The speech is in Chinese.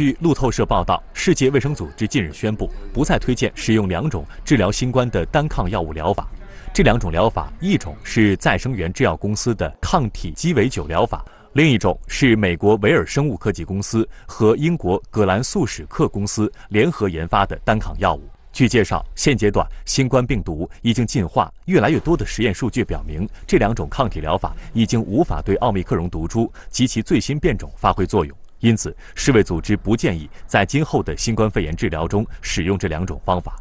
据路透社报道，世界卫生组织近日宣布，不再推荐使用两种治疗新冠的单抗药物疗法。这两种疗法，一种是再生元制药公司的抗体鸡尾酒疗法，另一种是美国维尔生物科技公司和英国葛兰素史克公司联合研发的单抗药物。据介绍，现阶段新冠病毒已经进化，越来越多的实验数据表明，这两种抗体疗法已经无法对奥密克戎毒株及其最新变种发挥作用。因此，世卫组织不建议在今后的新冠肺炎治疗中使用这两种方法。